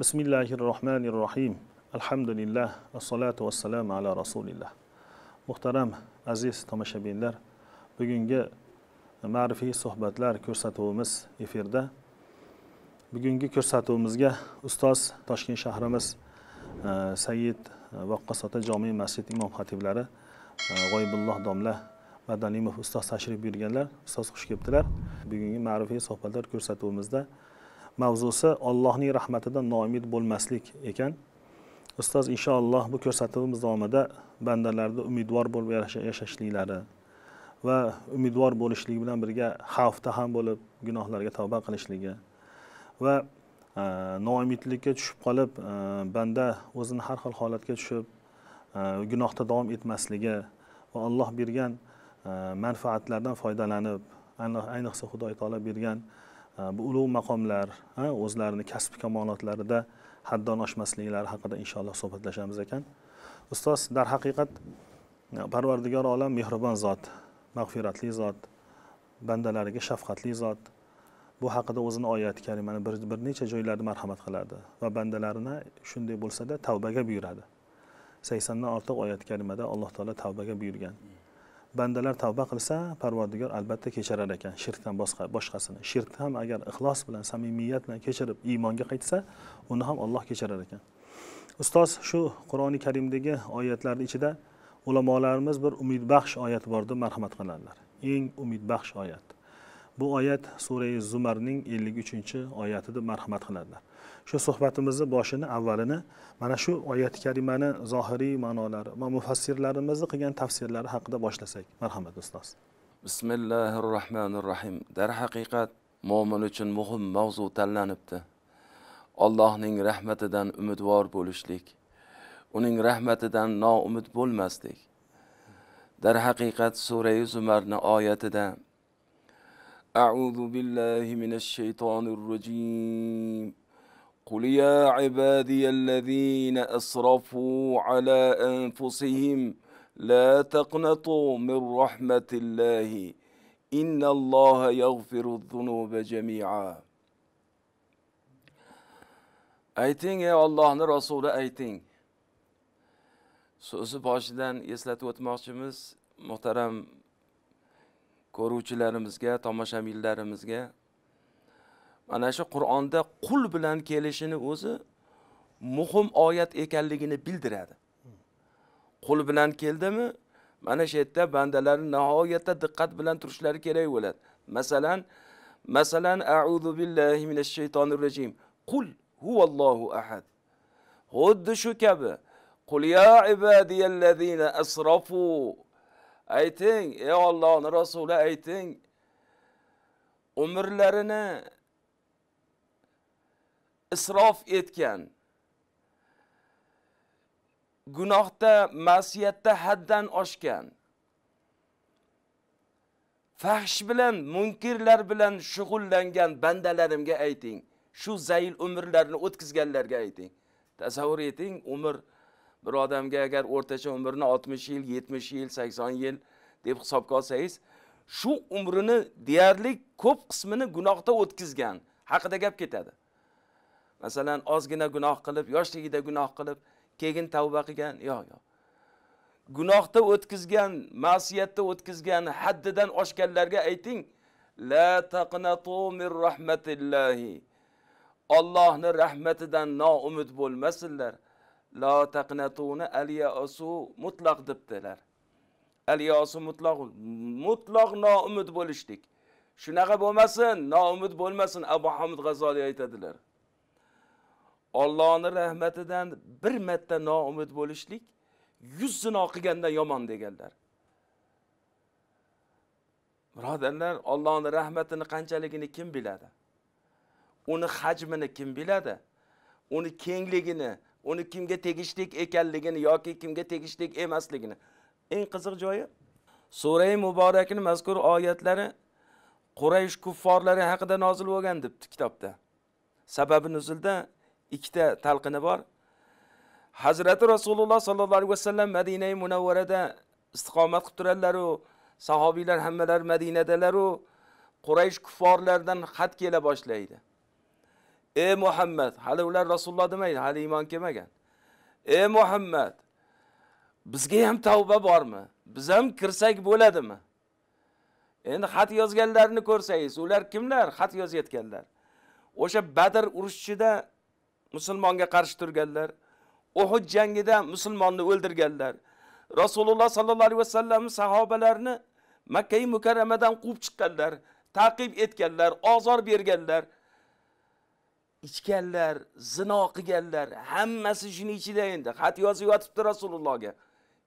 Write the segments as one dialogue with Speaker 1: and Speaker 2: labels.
Speaker 1: bismillahi rohmanir rohim alhamdulillah assalotu vassalamu ala rasulillah muhtaram aziz tomoshabinlar bugungi ma'rifiy suhbatlar ko'rsatuvimiz efirda bugungi ko'rsatuvimizga ustoz toshkent shahrimiz e, said e, vaqqosota jome masjid imom xatiblari e, g'oyibulloh domla madalimov ustoz tashrif buyurganlar ustoz xush kelibdilar bugungi ma'rifiy suhbatlar ko'rsatuvimizda mavzusi ollohning rahmatidan noumid bo'lmaslik ekan ustoz inshaalloh bu ko'rsatuvimiz davomida bandalarni umidvor bo'lib yashashliklari va umidvor bo'lishlik bilan birga xavfda ham bo'lib gunohlarga tavba qilishligi va e, noumidlikka tushib qolib e, banda o'zini har xil holatga tushib e, gunohda davom etmasligi va alloh bergan manfaatlardan foydalanib ayniqsa xudo taolo bergan bu ulug' maqomlar o'zlarini kasb kamolotlarida haddan oshmasliklari haqida inshaalloh suhbatlashamiz ekan ustoz darhaqiqat parvardigor olam mehribon zot mag'firatli zot bandalariga shafqatli zot bu haqida o'zini oyati karimani bir, bir necha joylarda marhamat qiladi va bandalarini shunday bo'lsada tavbaga buyuradi saksondan ortiq oyat karimada alloh taolo tavbaga buyurgan bandalar tavba qilsa parvardigor albatta kechirar ekan shirkdan boshqa boshqasini shirkni ham agar ixlos bilan samimiyat bilan kechirib iymonga qaytsa uni ham olloh kechirar ekan ustoz shu qur'oni karimdagi oyatlarni ichida ulamolarimiz bir umidbaxsh oyat bor deb marhamat qiladilar eng umidbaxsh oyat bu oyat surai zumarning ellik uchinchi oyati deb marhamat qiladilar shu suhbatimizni boshini avvalini mana shu oyati karimani zohiriy ma'nolari va mufassirlarimizni qilgan tafsirlari haqida boshlasak marhamat ustoz
Speaker 2: bismillahi rohmanir rohim darhaqiqat mo'min uchun muhim mavzu tanlanibdi allohning rahmatidan umidvor bo'lishlik uning rahmatidan noumid bo'lmaslik darhaqiqat sura zumarni oyatida أعوذ billahi minash shaytonir rojim قل يا عبادي الذين اسرفوا على انفسهم لا تقنطوا من رحمه الله ان الله يغفر الذنوب جميعا ايتين يا الله رسول ايتين سؤال باشدان يسلت واتماشمس محترم كروتشلرمزجا تماشاميلرمزجا mana shu qur'onda qul bilan kelishini o'zi muhim oyat ekanligini bildiradi qul bilan keldimi mana shu yerda bandalarni nihoyatda diqqat bilan turishlari kerak bo'ladi masalan masalan auzu billahi minash shaytonir rojim qul huvallohu ahad xuddi shu kabi qul ya ibadiyallazina asrafu ayting ey ollohni rasuli ayting umrlarini isrof etgan gunohda ma'siyatda haddan oshgan fahsh bilan munkirlar bilan shug'ullangan bandalarimga ayting shu zayil umrlarni o'tkazganlarga ayting tasavvur eting umr bir odamga agar o'rtacha umrni oltmish yil yetmish yil sakson yil deb hisobga olsangiz shu umrini deyarli ko'p qismini gunohda o'tkazgan haqida gap ketadi masalan ozgina gunoh qilib yoshligida gunoh qilib keyin tavba qilgan yo'q yo'q gunohda o'tkazgan ma'siyatda o'tkazgan haddidan oshganlarga ayting la taqnatu min rahmatillahi Allohni rahmatidan noumid bo'lmasinlar la taqnatuni yasu mutlaq debdilar aliyosi mutlaq mutlaq noumid bo'lishlik shunaqa bo'lmasin noumid bo'lmasin abu hamid g'azoliy aytadilar Allohning rahmatidan bir marta noumid bo'lishlik 100 zino qilgandan yomon deganlar. Birodarlar, Allohning rahmatini qanchaligini kim biladi? Uni hajmini kim biladi? Uni kengligini, uni kimga tegishlik ekanligini yoki kimga tegishlik emasligini. Eng qiziq joyi Sura-i mazkur oyatlari Quraysh kufforlari haqida nozil bo'lgan debdi kitobda. Sababi nuzulda ikkita talqini bor hazrati rasululloh sollallohu alayhi vasallam madinai munavvarada istiqomat qilib turadilaru sahobiylar hammalari madinadalaru quraysh kufforlardan xat kela boshlaydi ey muhammad hali ular rasululloh demaydi hali iymon kelmagan ey muhammad bizga ham tavba bormi biz ham kirsak bo'ladimi endi xat yozganlarni ko'rsangiz ular kimlar xat yozayotganlar o'sha badr urushida musulmonga qarshi turganlar uhud jangida musulmonni o'ldirganlar rasululloh sollallohu alayhi vasallam sahobalarni makkai mukarramadan quvib chiqqanlar taqib etganlar ozor berganlar ichganlar zino qilganlar hammasi shuni ichida endi xat yozib yotibdi rasulullohga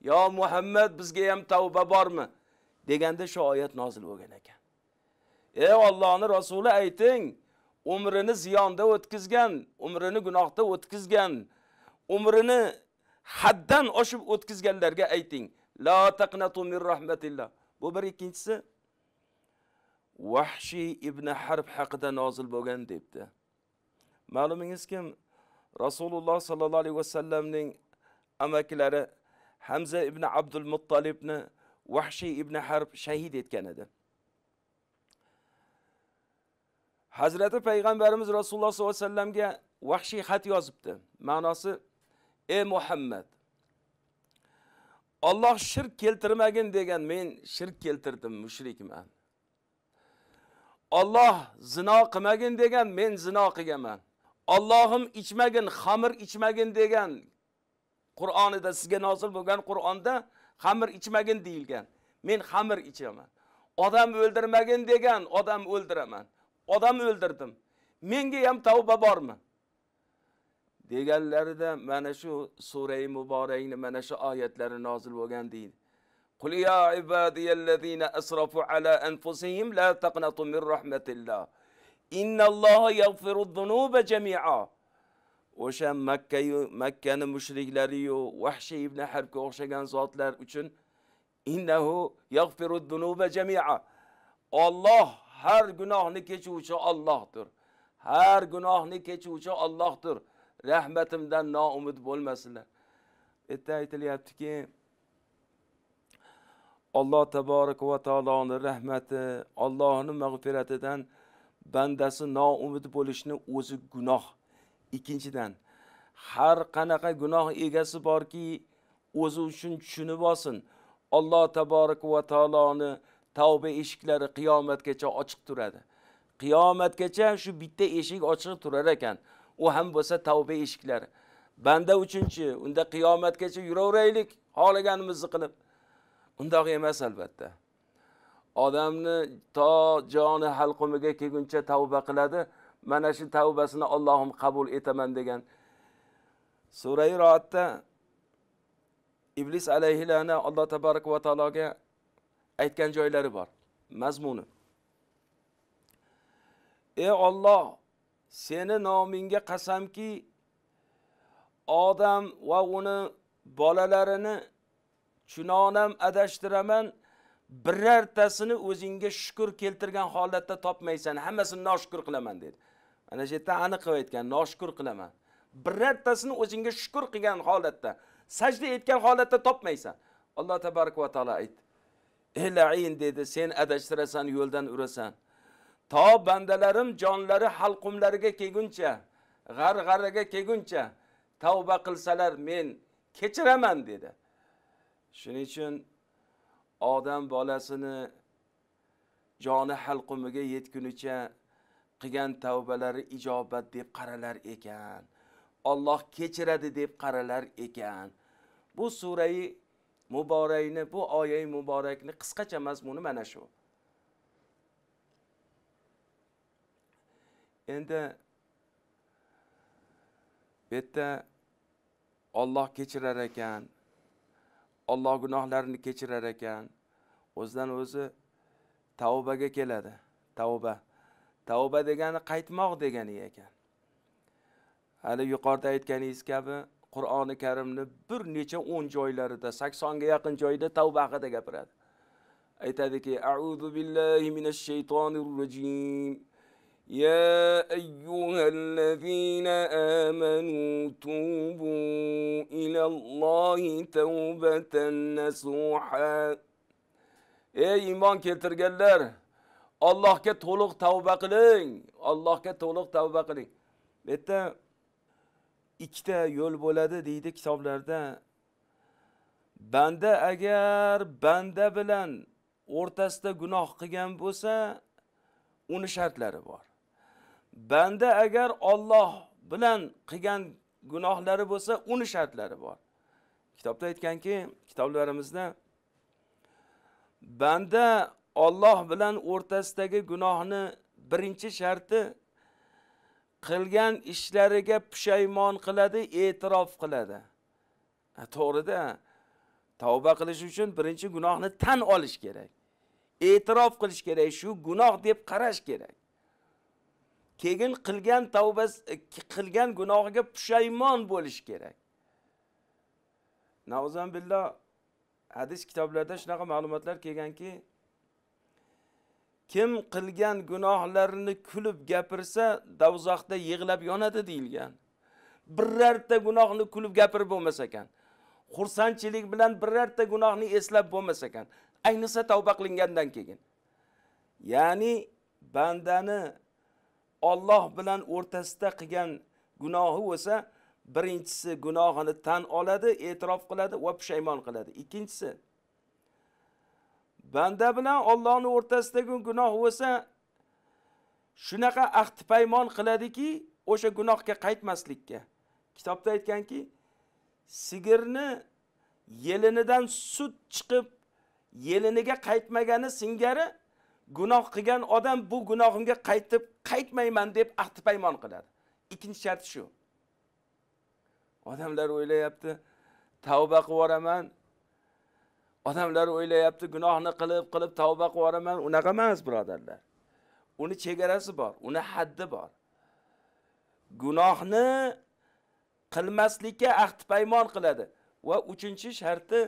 Speaker 2: yo muhammad bizga ham tavba bormi deganda shu oyat nozil bo'lgan ekan ey ollohni rasuli ayting umrini ziyonda o'tkazgan umrini gunohda o'tkazgan umrini haddan oshib o'tkazganlarga ayting la taqnatu min rahmatillah bu bir ikkinchisi vahshiy ibn harb haqida nozil bo'lgan debdi ma'lumingiz kim rasululloh sollallohu alayhi vasallamning amakilari hamza ibn abdul muttalibni vahshiy ibn harb shahid etgan edi hazrati payg'ambarimiz rasululloh sollallohu alayhi vasallamga vahshiy xat yozibdi ma'nosi ey muhammad olloh shirk keltirmagin degan men shirk keltirdim mushrikman olloh zino qilmagin degan men zino qilganman ollohim ichmagin xamir ichmagin degan qur'onida sizga nozil bo'lgan qur'onda xamir ichmagin deyilgan men xamir ichaman odam o'ldirmagin degan odam o'ldiraman odam o'ldirdim menga ham tavba bormi deganlarida mana shu surai muborakni mana shu oyatlari nozil bo'lgan deydi Qul يا عبادي الذين أسرفوا على أنفسهم لا تقنطوا من رحمة الله إن الله يغفر الذنوب جميعا Makka makkayu makkani mushriklariyu vahshiy ibn harbga o'xshagan zotlar uchun innahu yaghfiru dhunuba jamia Alloh her gunohni kechuvchi Allohdir. Her gunohni kechuvchi Allohdir. Rahmatimdan noumid bo'lmasinlar. Erta aytilyaptiki, Alloh taborak va taoloning rahmati, Allohning mag'firatidan bandasi noumid bo'lishni o'zi gunoh. Ikkinchidan, har qanaqa gunoh egasi borki, o'zi uchun tushunib olsin. Alloh taborak va taoloning tavba eshiklari qiyomatgacha ochiq turadi qiyomatgacha shu bitta eshik ochiq turar ekan u ham bo'lsa tavba eshiklari banda uchinchi unda qiyomatgacha yuraveraylik xohlaganimizni qilib undoq emas albatta odamni to joni halqumiga kelguncha tavba qiladi mana shu tavbasini allohim qabul etaman degan surai roatda iblis alayhilana alloh tabaraka va taologa aytgan joylari bor mazmuni ey Alloh seni nomingga qasamki odam va uni bolalarini chunonam adashtiraman birortasini o'zingga shukur keltirgan holatda topmaysan hammasini noshukur qilaman dedi ana shu yerda aniq qilib aytgan noshukur qilaman birortasini o'zingga shukur qilgan holatda sajda etgan holatda topmaysan alloh tabaraka va taolo aytdi elayin dedi sen adashtirasan yo'ldan urasan to bandalarim jonlari halqumlariga kelguncha g'arg'araga kelguncha tavba qilsalar men kechiraman dedi shuning uchun odam bolasini joni halqumiga yetgunicha qilgan tavbalari ijobat deb qaralar ekan olloh kechiradi deb qaralar ekan bu surai muborakni bu oyai muborakni qisqacha mazmuni mana shu endi bu yerda olloh kechirar ekan olloh gunohlarini kechirar ekan o'zidan o'zi tavbaga keladi tavba tavba degani qaytmoq degani ekan hali yuqorida aytganingiz kabi qur'oni karimni bir necha o'n joylarida saksonga yaqin joyda tavba haqida gapiradi aytadiki auzu billahi minash shaytonir rojim يا أيها الذين آمنوا توبوا إلى الله توبة نصوحا Ey iymon keltirganlar, Allohga to'liq tavba qiling, Allohga to'liq tavba qiling. Bu yerda ikkita yo'l bo'ladi deydi kitoblarda banda agar banda bilan o'rtasida gunoh qilgan bo'lsa uni shartlari bor banda agar Alloh bilan qilgan gunohlari bo'lsa uni shartlari bor kitobda aytganki kitoblarimizda banda Alloh bilan o'rtasidagi gunohni birinchi sharti qilgan ishlariga pushaymon qiladi e'tirof qiladi to'g'rida tavba qilish uchun birinchi gunohni tan olish kerak e'tirof qilish kerak shu gunoh deb qarash kerak keyin qilgan tavbasi qilgan gunohiga pushaymon bo'lish kerak nauzan billah hadis kitoblarida shunaqa ma'lumotlar kelganki kim qilgan gunohlarini kulib gapirsa davzoqda yig'lab yonadi deyilgan birorta gunohni kulib gapirib bo'lmas ekan xursandchilik bilan birorta gunohni eslab bo'lmas ekan ayniqsa tavba qilingandan keyin ya'ni bandani Alloh bilan o'rtasida qilgan gunohi bo'lsa birinchisi gunohini tan oladi e'tirof qiladi va pushaymon qiladi ikkinchisi banda bilan Allohning o'rtasidagi gunoh bo'lsa shunaqa ahd paymon qiladiki o'sha gunohga qaytmaslikka kitobda aytganki sigirni yelinidan sut chiqib yeliniga qaytmagani singari gunoh qilgan odam bu gunohimga qaytib qaytmayman deb ahd paymon qiladi ikkinchi sharti shu odamlar o'ylayapti tavba qilib yuboraman odamlar o'ylayapti gunohni qilib qilib tavba qilib yuboraman unaqa emas birodarlar uni chegarasi bor uni haddi bor gunohni qilmaslikka ahd paymon qiladi va uchinchi sharti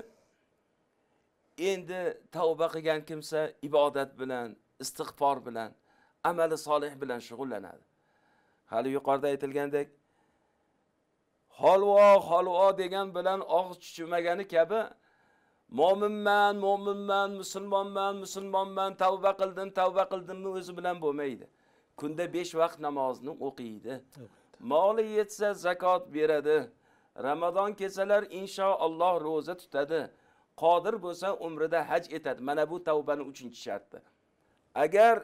Speaker 2: endi tavba qilgan kimsa ibodat bilan istig'for bilan amali solih bilan shug'ullanadi hali yuqorida aytilgandek holvo holvo degan bilan og'iz chuchumagani kabi Mo'minman, mo'minman, musulmonman, musulmonman, tavba qildim, tavba qildimmi o'zi bilan bo'lmaydi. Kunda 5 vaqt namozni o'qiydi. Moli yetsa zakot beradi. Ramazon kelsalar inshaalloh roza tutadi. Qodir bo'lsa umrida haj etadi. Mana bu tavbani 3-sharti. Agar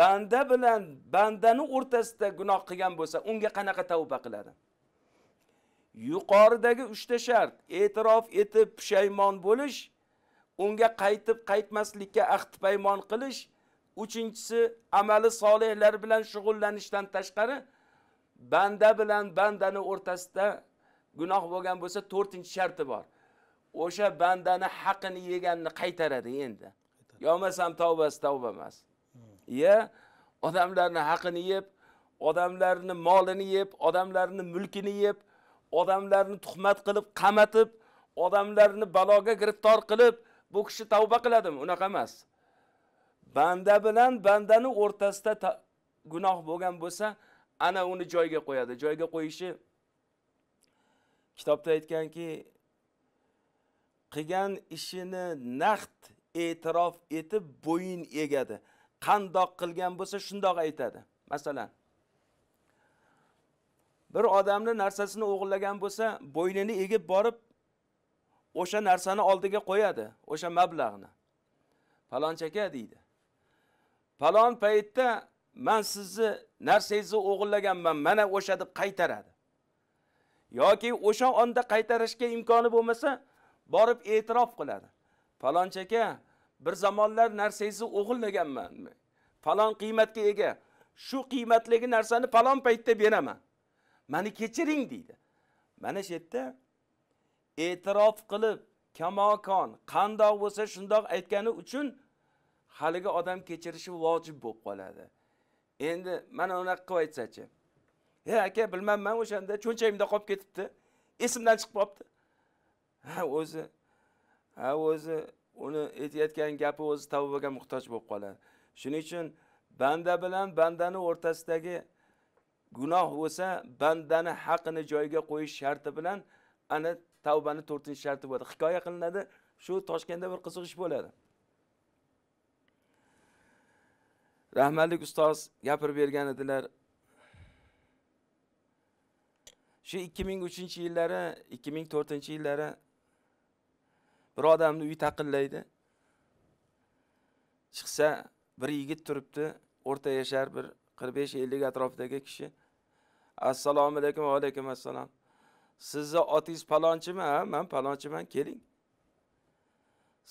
Speaker 2: banda bilan bandani o'rtasida gunoh qilgan bo'lsa, unga qanaqa tavba qiladi? yuqoridagi 3 ta shart e'tirof etib pushaymon bo'lish, unga qaytib qaytmaslikka ahd paymon qilish, uchinchisi amali solihlar bilan shug'ullanishdan tashqari banda bilan bandani o'rtasida gunoh bo'lgan bo'lsa 4 sharti bor. O'sha bandani haqini yeganini qaytaradi endi. Yomasam tavbasi tavba emas. Hmm. Ya odamlarni haqini yeb, odamlarni molini yeb, odamlarni mulkini yeb, odamlarni tuhmat qilib qamatib odamlarni baloga giriftor qilib bu kishi tavba qiladimi unaqa emas banda bilan bandani o'rtasida gunoh bo'lgan bo'lsa ana uni joyiga qo'yadi joyiga qo'yishi kitobda aytganki qilgan ishini naqd e'tirof etib bo'yin egadi qandoq qilgan bo'lsa shundoq aytadi masalan bir odamni narsasini o'g'irlagan bo'lsa bo'ynini egib borib o'sha narsani oldiga qo'yadi o'sha mablag'ni palonchi aka deydi palon paytda man sizni narsangizni o'g'irlaganman mana o'sha deb qaytaradi yoki o'sha onda qaytarishga imkoni bo'lmasa borib e'tirof qiladi palonchi aka bir zamonlar narsangizni o'g'irlaganman falon qiymatga ega shu qiymatli narsani falon paytda beraman mani kechiring deydi mana shu yerda e'tirof qilib kamokon qandoq bo'lsa shundoq aytgani uchun haligi odam kechirishi vojib bo'lib qoladi endi mana unaqa qilib aytsachi e aka bilmanman o'shanda cho'nchagimda qolib ketibdi esimdan chiqib qolibdi ha o'zi ha o'zi uni aytayotgan gapi o'zi tavbaga muhtoj bo'lib qoladi shuning uchun banda bilan bandani o'rtasidagi gunoh bo'lsa bandani haqini joyiga qo'yish sharti bilan ana tavbani to'rtinchi sharti bo'ladi hikoya qilinadi shu toshkentda bir qiziq ish bo'ladi rahmatlik ustoz gapirib bergan edilar shu ikki ming uchinchi yillari ikki ming to'rtinchi yillari bir odamni uyi taqillaydi chiqsa bir yigit turibdi o'rta yashar bir qirq besh ellik atrofidagi kishi assalomu alaykum va alaykum assalom sizni otingiz palonchimi ha man palonchiman keling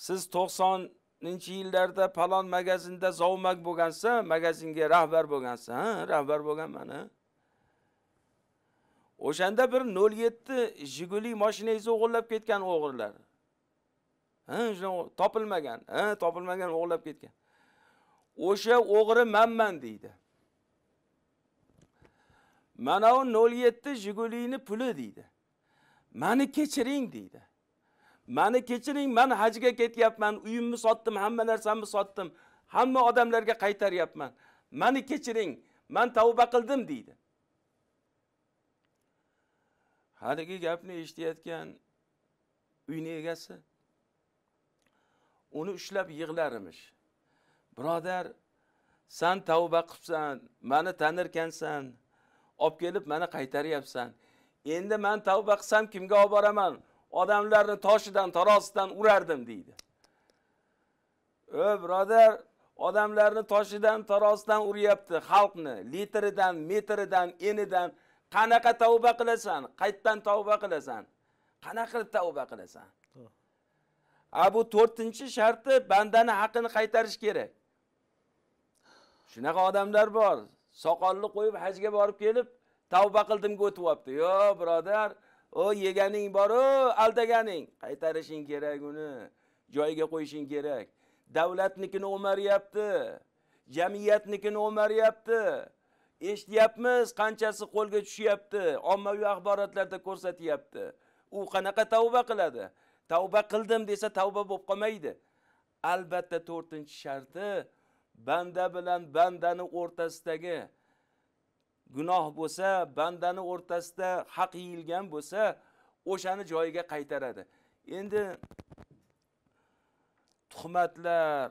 Speaker 2: siz to'qsoninchi yillarda palon magazinda zovmak bo'lgansiz magazinga rahbar bo'lgansiz ha rahbar bo'lganman ha o'shanda bir nol yetti jiguli moshinangizni o'g'irlab ketgan o'g'rilar ha topilmagan ha topilmagan o'g'irlab ketgan o'sha o'g'ri manman deydi mana u 07 jigulini puli deydi mani kechiring deydi mani kechiring man hajga ketyapman uyimni sotdim hamma narsamni sotdim hamma odamlarga qaytaryapman mani kechiring man tavba qildim deydi haligi gapni eshitayotgan uyni egasi uni ushlab yig'lar birodar san tavba qilibsan mani tanirkansan olib kelib mana qaytaryapsan endi man tavba qilsam kimga olib boraman odamlarni toshidan tarosidan urardim deydi o birodar odamlarni toshidan tarosidan uryapti xalqni litridan metridan enidan qanaqa tavba qilasan qaytdan tavba qilasan qanaqa qilib tavba qilasan a bu to'rtinchi sharti bandani haqqini qaytarish kerak shunaqa odamlar bor soqolni qo'yib hajga borib kelib tavba qildimga o'tibdi. yo birodar o yeganing boru aldaganing qaytarishing kerak uni joyiga qo'yishing kerak davlatnikini o'maryapti jamiyatnikini o'maryapti eshityapmiz qanchasi qo'lga tushyapti ommaviy axborotlarda ko'rsatyapti u qanaqa tavba qiladi tavba qildim desa tavba bo'lib qolmaydi albatta to'rtinchi sharti banda bilan bandani o'rtasidagi gunoh bo'lsa bandani o'rtasida haq yeyilgan bo'lsa o'shani joyiga qaytaradi endi tuhmatlar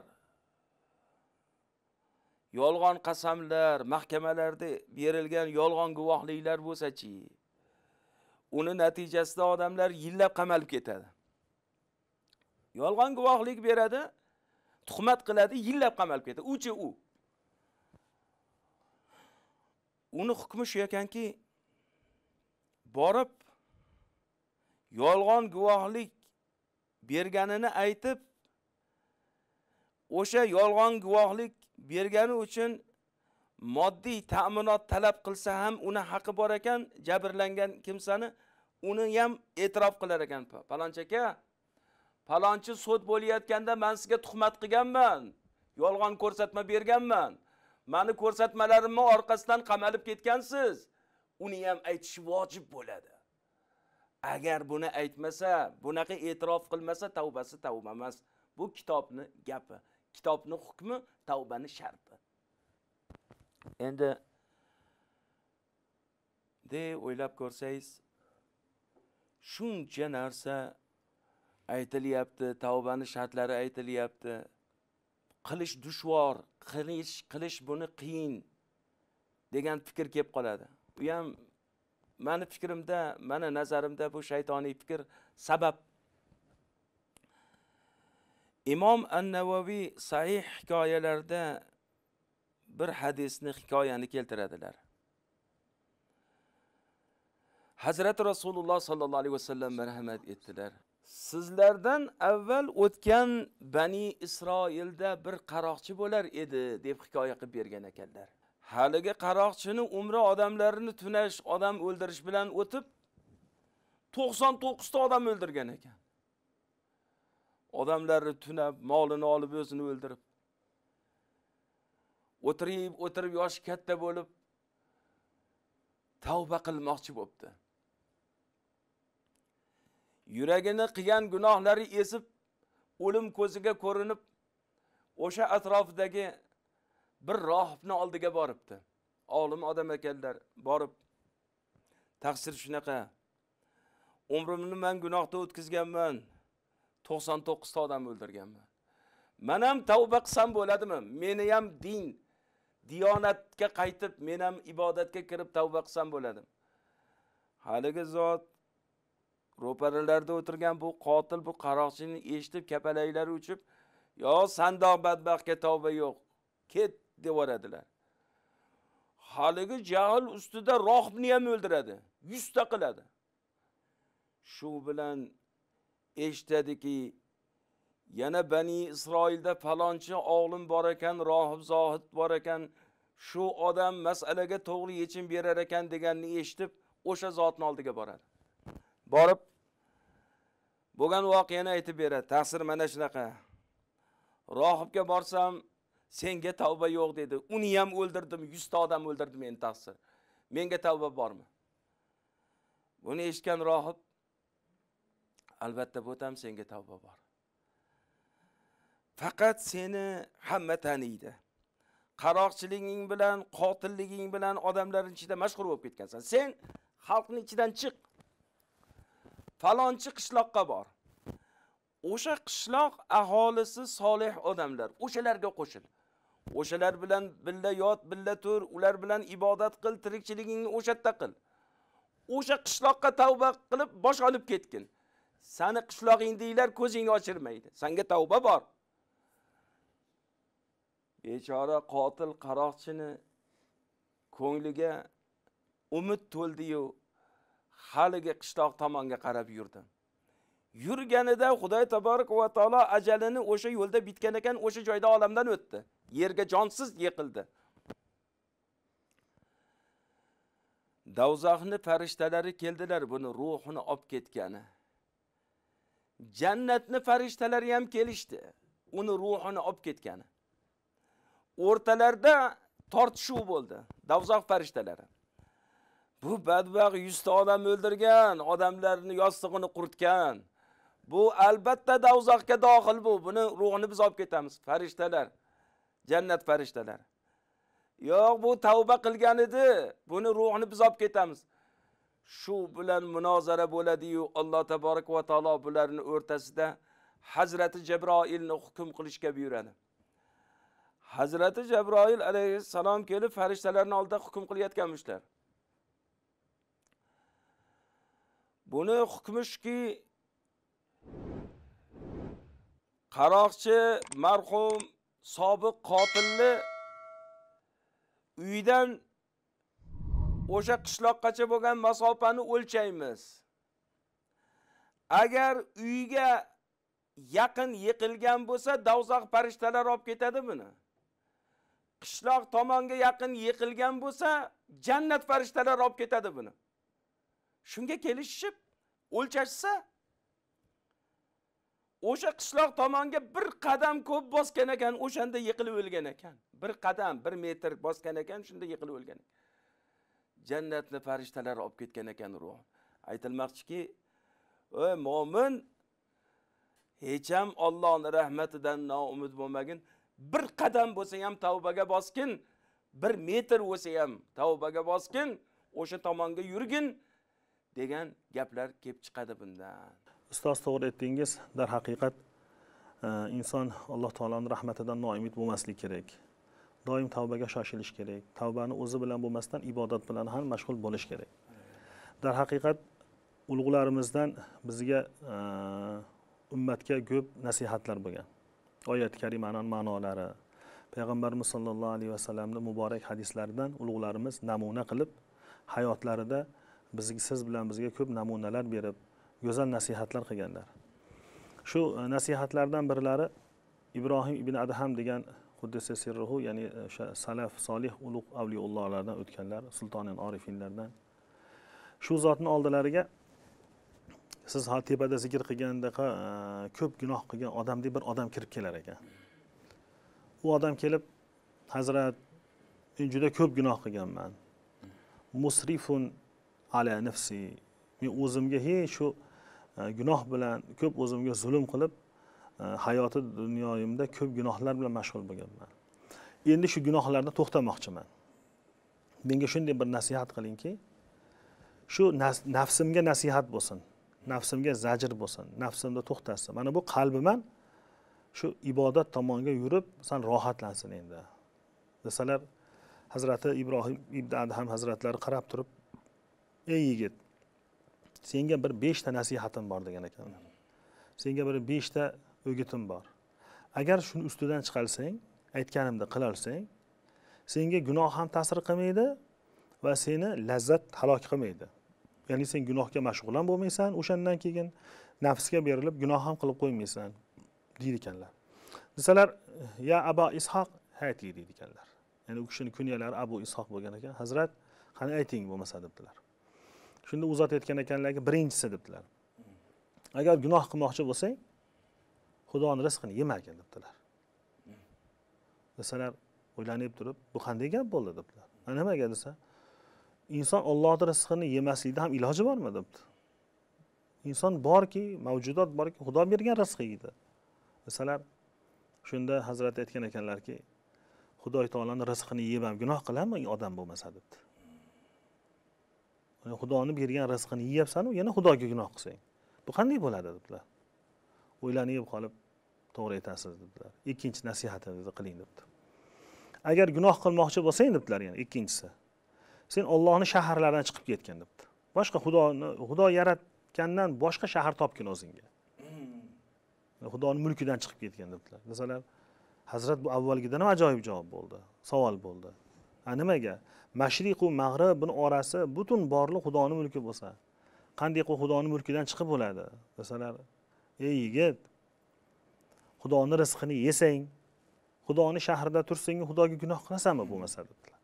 Speaker 2: yolg'on qasamlar mahkamalarda berilgan yolg'on guvohliklar bo'lsachi uni natijasida odamlar yillab qamalib ketadi yolg'on guvohlik beradi tuhmat qiladi yillab qamalib ketadi uchi u uni hukmi shu ekanki borib yolg'on guvohlik berganini aytib o'sha yolg'on guvohlik bergani uchun moddiy ta'minot talab qilsa ham uni haqqi bor ekan jabrlangan kimsani uni ham e'tirof qilar ekan palonchi aka palonchi sud bo'layotganda man sizga tuhmat qilganman yolg'on ko'rsatma berganman mani ko'rsatmalarimni orqasidan qamalib ketgansiz uni ham aytish vojib bo'ladi agar buni aytmasa bunaqa e'tirof qilmasa tavbasi tavba emas bu kitobni gapi kitobni hukmi tavbani sharti endi de o'ylab ko'rsangiz shuncha narsa aytilyapti tavbani shartlari aytilyapti qilish dushvor qilish qilish buni qiyin degan fikr kelib qoladi bu ham mani fikrimda mani nazarimda bu shaytoniy fikr sabab imom an navaviy sahih hikoyalarda bir hadisni hikoyani keltiradilar hazrati rasululloh sollallohu alayhi vasallam marhamat etdilar sizlardan avval o'tgan bani isroilda bir qaroqchi bo'lar edi deb hikoya qilib bergan ekanlar haligi qaroqchini umri odamlarini tunash odam o'ldirish bilan o'tib 99 ta odam o'ldirgan ekan odamlarni tunab molini olib o'zini o'ldirib o'tirib o'tirib yoshi katta bo'lib tavba qilmoqchi bo'pti. yuragini qilgan gunohlari esib o'lim ko'ziga ko'rinib o'sha atrofidagi bir rohibni oldiga boribdi olim odam ekanlar borib taqsir shunaqa umrimni man gunohda o'tkazganman to'qson to'qqizta odam o'ldirganman man ham tavba qilsam bo'ladimi meni ham din diyonatga qaytib men ham ibodatga kirib tavba qilsam bo'ladi haligi zot ro'paralarda o'tirgan bu qotil bu qaroqchini eshitib kapalaklari uchib yo sandoq badbaxtga tavba yo'q ket devoradilar haligi jahl ustida rohibni ham o'ldiradi yuzta qiladi shu bilan eshitadiki yana bani isroilda falonchi o'g'lim bor ekan rohib zohid bor ekan shu odam masalaga to'g'ri yechim berar ekan deganini eshitib o'sha zotni oldiga boradi borib bo'lgan voqeani aytib beradi ta'sir mana shunaqa rohibga borsam senga tavba yo'q dedi uni ham o'ldirdim yuzta odam o'ldirdim endi taqsir menga tavba bormi buni eshitgan rohib albatta bo'tam senga tavba bor faqat seni hamma taniydi qaroqchiliging bilan qotilliging bilan odamlar ichida mashhur bo'lib ketgansan sen xalqni ichidan chiq falonchi qishloqqa bor o'sha qishloq aholisi solih odamlar o'shalarga qo'shil o'shalar bilan birga yot birga tur ular bilan ibodat qil tirikchiligingni o'sha yerda qil o'sha qishloqqa tavba qilib bosh olib ketgin sani qishlog'ingdagilar ko'zingni ochirmaydi sanga tavba bor bechora qotil qaroqchini ko'ngliga umid to'ldiyu haligi qishloq tomonga qarab yurdi yurganida xudoy taborak va taolo ajalini o'sha yo'lda bitgan ekan o'sha joyda olamdan o'tdi yerga jonsiz yiqildi davzaxni farishtalari keldilar buni ruhini olib ketgani jannatni farishtalari ham kelishdi uni ruhini olib ketgani o'rtalarida tortishuv bo'ldi davzoq farishtalari bu badbag 100 ta odam o'ldirgan odamlarni yostig'ini quritgan bu albatta do'zaxga dohil bu buni ruhini biz olib ketamiz farishtalar jannat farishtalari yo'q bu tavba qilgan edi buni ruhini biz olib ketamiz shu bilan munozara bo'ladiyu alloh taborak va taolo bularni o'rtasida hazrati jabroilni hukm qilishga buyuradi hazrati jabroil alayhissalom kelib farishtalarni oldida hukm qilayotganmishlar Buni hukmi shuki qaroqchi marhum sobiq qotilni uydan o'sha qishloqqacha bo'lgan masofani o'lchaymiz. Agar uyga yaqin yiqilgan bo'lsa, davzoq farishtalar olib ketadi buni. Qishloq tomonga yaqin yiqilgan bo'lsa, jannat farishtalar olib ketadi buni. shunga kelishib o'lchashsa o'sha qishloq tomonga bir qadam ko'p bosgan ekan o'shanda yiqilib o'lgan ekan bir qadam bir metr bosgan ekan shunda yiqilib o'lgan jannatni farishtalar olib ketgan ekan ruh aytilmoqchiki ey mo'min hech ham ollohni rahmatidan noumid bo'lmagin bir qadam bo'lsa ham tavbaga bosgin bir metr bo'lsa ham tavbaga bosgin o'sha tomonga yurgin degan gaplar kelib chiqadi bundan
Speaker 1: ustoz to'g'ri aytdingiz darhaqiqat e, inson alloh taoloni rahmatidan noumid bo'lmaslik kerak doim tavbaga shoshilish kerak tavbani o'zi bilan bo'lmasdan ibodat bilan ham mashg'ul bo'lish kerak darhaqiqat ulug'larimizdan bizga e, ummatga ko'p nasihatlar bo'lgan oyat karimani ma'nolari payg'ambarimiz sollallohu alayhi vasallamni muborak hadislaridan ulug'larimiz namuna qilib hayotlarida biz siz bilan bizga ko'p namunalar berib go'zal nasihatlar qilganlar shu e, nasihatlardan birlari ibrohim ibn adham degan quddisi ya'ni o'sha e, salaf solih ulug' avliyullohlardan o'tganlar sultonil orifinlardan shu zotni oldilariga siz ha tepada zikr qilgandaqa e, ko'p gunoh qilgan odamdek bir odam kirib kelar ekan u odam kelib hazrat men juda ko'p gunoh qilganman musrifun ala nafsi men o'zimga hech shu e, gunoh bilan ko'p o'zimga zulm qilib e, hayoti dunyoyimda ko'p gunohlar bilan mashg'ul bo'lganman endi shu gunohlardan to'xtamoqchiman menga shunday bir nasihat qilingki shu nafsimga nasihat bo'lsin nafsimga zajr bo'lsin nafsimda to'xtatsin mana bu qalbim ham shu ibodat tomonga yurib sal rohatlansin endi desalar hazrati ibrohim ibn adham hazratlari qarab turib ey yigit senga bir beshta nasihatim bor degan ekanlar senga bir beshta o'gitim bor agar shuni ustidan chiqalsang aytganimni qilolsang senga gunoh ham ta'sir qilmaydi va seni lazzat halok qilmaydi ya'ni sen gunohga mashg'ul ham bo'lmaysan o'shandan keyin nafsga berilib gunoh ham qilib qo'ymaysan deydi ekanlar desalar ya abo ishoq hayti deydi ekanlar ya'ni u kishini kunyalari abu ishoq bo'lgan ekan hazrat qani ayting bo'lmasa debdilar shunda uzatayotgan ekanlarki birinchisi debdilar agar gunoh qilmoqchi bo'lsang xudoni rizqini yemagin debdilar desalar o'ylanib turib bu qanday gap bo'ldi debdilar nimaga desa inson ollohni rizqini yemaslikni ham iloji bormi debdi inson borki mavjudot borki xudo bergan rizq yeydi desalar shunda hazrat aytgan ekanlarki xudo taoloni rizqini yeb ham gunoh qilamanmi odam bo'lmasa debdi xudoni bergan rizqini yeyapsanu yana xudoga gunoh qilsang bu qanday bo'ladi debdilar o'ylanib qolib to'g'ri aytasiz debdilar ikkinchi nasihatingizni qiling debdi agar gunoh qilmoqchi bo'lsang debdilar yana ikkinchisi sen ollohni shaharlaridan chiqib ketgin debdi boshqa xudoni xudo yaratgandan boshqa shahar topgin o'zingga xudoni mulkidan chiqib ketgin debdilar masalan hazrat bu avvalgidan ham ajoyib javob bo'ldi savol bo'ldi nimaga mashriqu mag'rib buni orasi butun borliq xudoni mulki bo'lsa qanday qilib xudoni mulkidan chiqib bo'ladi desalar ey yigit xudoni rizqini yesang xudoni shahrida tursang xudoga gunoh qilasanmi bo'lmasa debdilar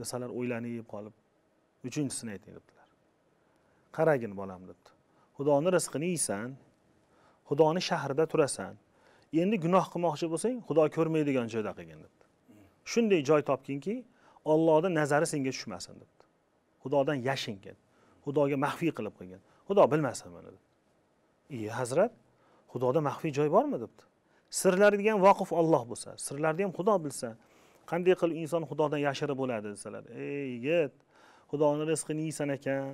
Speaker 1: desalar o'ylanib qolib uchinchisini ayting debdilar qaragin bolam debdi xudoni rizqini yeysan xudoni shahrida turasan endi gunoh qilmoqchi bo'lsang xudo ko'rmaydigan joyda qilgin debdi shunday joy topginki ollohni nazari senga tushmasin debdi xudodan yashingin xudoga maxfiy qilib qo'ygan xudo bilmasin buni debdi e hazrat xudoda maxfiy joy bormi debdi Sirlar ham voqif olloh bo'lsa sirlarni ham xudo bilsa qanday qilib inson xudodan yashirib bo'ladi desalar ey yigit xudoni rizqini yeysan ekan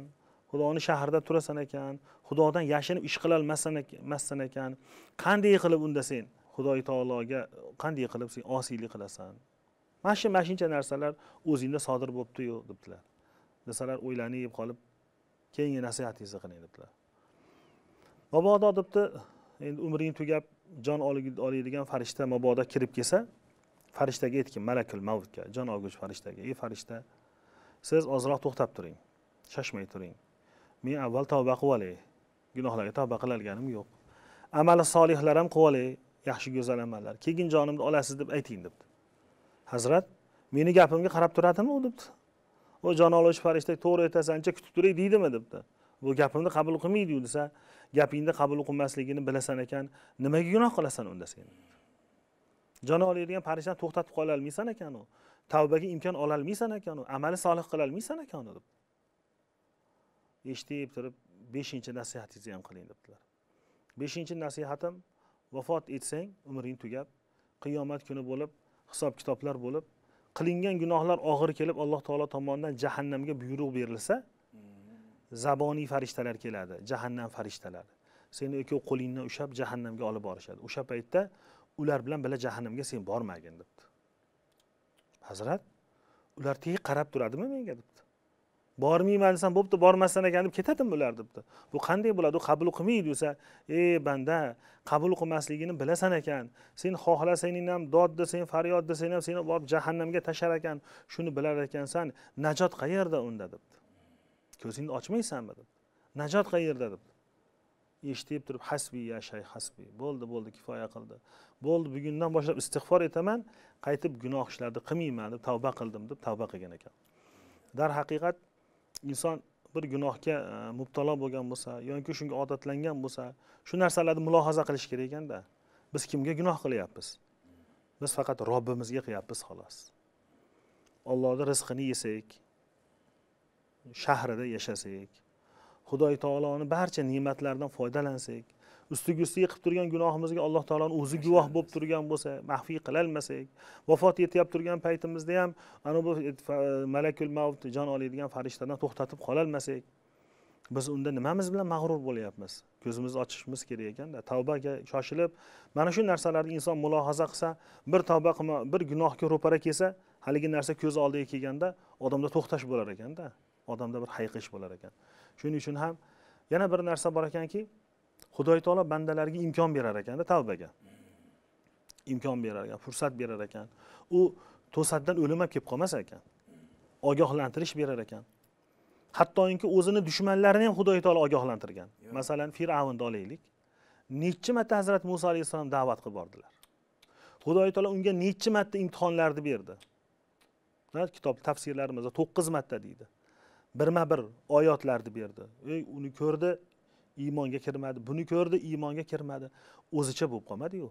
Speaker 1: xudoni shahrida turasan ekan xudodan yashinib ish olmasan ekan qanday qilib unda sen xudoy taologa qanday qilib sen osiylik qilasan mana shu mana shuncha narsalar o'zingda sodir bo'libdiyu debdilar desalar o'ylanib qolib keyingi nasihatingizni qiling debdilar mabodo debdi endi umring tugab jon oladigan farishta mabodo kirib kelsa farishtaga aytgin malakul mavutga jon olguvchi farishtaga ey farishta siz ozroq to'xtab turing shoshmay turing men avval tavba qilib olay gunohlarga tavba qilolganim yo'q amali solihlar ham qilib olay yaxshi go'zal amallar keyin jonimni olasiz deb ayting debdi hazrat meni gapimga qarab turadimi u debdi o jon oluvchi farishta to'g'ri aytasancha kutib turay deydimi debdi bu gapimni qabul qilmaydi u desa gapingni qabul qilmasligini bilasan ekan nimaga gunoh qilasan unda sen jon oladigan farishtani to'xtatib qololmaysan ekan u tavbaga imkon ololmaysan ekan u amali solih qilolmaysan ekan u deb eshitib turib beshinchi nasihatingizni ham qiling debdilar beshinchi nasihatim vafot etsang umring tugab qiyomat kuni bo'lib hisob kitoblar bo'lib qilingan gunohlar og'ir kelib alloh taolo tomonidan jahannamga buyruq berilsa hmm. zaboniy farishtalar keladi jahannam farishtalari seni ikkov qo'lingdan ushlab jahannamga olib borishadi o'sha paytda ular bilan bila jahannamga sen bormagin debdi hazrat ular tek qarab turadimi menga debdi bormayman desam bo'pti bormasdan ekan deb ketadimi ular debdi bu qanday bo'ladi u qabul qilmaydi desa ey banda qabul qilmasligini bilasan ekan sen xohlasangning ham dod desang faryod desang ham seni borib jahannamga tashlar ekan shuni bilar ekansan najot qayerda unda debdi ko'zingni ochmaysanmi debdi najot qayerda debdi eshitib turib hasbi ya shay hasbi bo'ldi bo'ldi kifoya qildi bo'ldi bugundan boshlab istig'for etaman qaytib gunoh ishlarni qilmayman deb tavba qildim deb tavba qilgan ekan darhaqiqat inson bir gunohga e, mubtalo bo'lgan bo'lsa yoki shunga odatlangan bo'lsa shu narsalarni mulohaza qilish kerak ekanda biz kimga gunoh qilyapmiz biz faqat robbimizga qilyapmiz xolos ollohni rizqini yesak shahrida yashasak xudoy taoloni barcha ne'matlaridan foydalansak ustiga ustiga qilib turgan gunohimizga alloh taoloni o'zi guvoh bo'lib turgan bo'lsa maxfiy qilolmasak vafot etyab turgan paytimizda ham ana bu e, e, malakul mavt jon oladigan farishtadan to'xtatib qololmasak biz unda nimamiz bilan mag'rur bo'lyapmiz ko'zimizni ochishimiz kerak ekanda tavbaga shoshilib mana shu narsalarni inson mulohaza qilsa bir tavba qilma bir gunohga ro'para kelsa haligi narsa ko'z oldiga kelganda odamda to'xtash bo'lar ekanda odamda bir hayqish bo'lar ekan shuning uchun ham yana bir narsa bor ekanki xudoy taolo bandalarga imkon berar ekanda tavbaga imkon berar ekan fursat berar ekan u to'satdan o'lim olib kelib qolmas ekan ogohlantirish berar ekan hattoki o'zini dushmanlarini ham xudoy taolo ogohlantirgan masalan fir'avnni olaylik nechi marta hazrat muso alayhissalom da'vat qilib bordilar xudoy taolo unga nechi marta imtihonlarni berdi kitob tafsirlarimizda to'qqiz marta deydi birma bir oyatlarni berdi ey uni ko'rdi iymonga kirmadi buni ko'rdi iymonga kirmadi o'zicha bo'lib qolmadiyu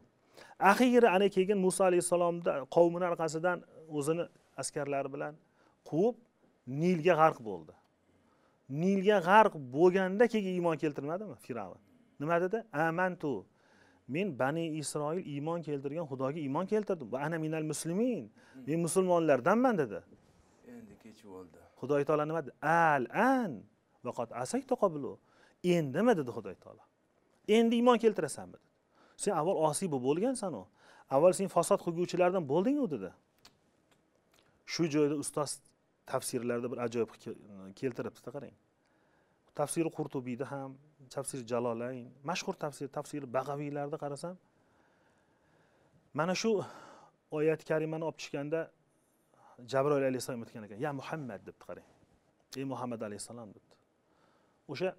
Speaker 1: axiyri ana keyin muso alayhissalomni qavmini orqasidan o'zini askarlari bilan quvib nilga g'arq bo'ldi nilga g'arq bo'lganda keyin iymon keltirmadimi fir'avn nima dedi amantu men bani isroil iymon keltirgan xudoga iymon keltirdim va ana minal muslimin men musulmonlardanman dedi
Speaker 2: endi kech bo'ldi
Speaker 1: xudoy taolo nima dedi al an vaqot asaytu qablu endimi dedi xudo taolo endi iymon keltirasanmi dedi sen avval osiy bo'lib bo'lgansan u avval sen fasod qilguvchilardan bo'ldingu dedi shu joyda ustoz tafsirlarda bir ajoyib keltiribdida qarang tafsiri qurtubiyda ham tafsir jalolayn mashhur tafsir tafsiri bag'aviylarda qarasam mana shu oyat karimani olib tushganda jabroil alayhissalom aytgan ekan ya muhammad debdi qarang ey muhammad alayhissalom debdi o'sha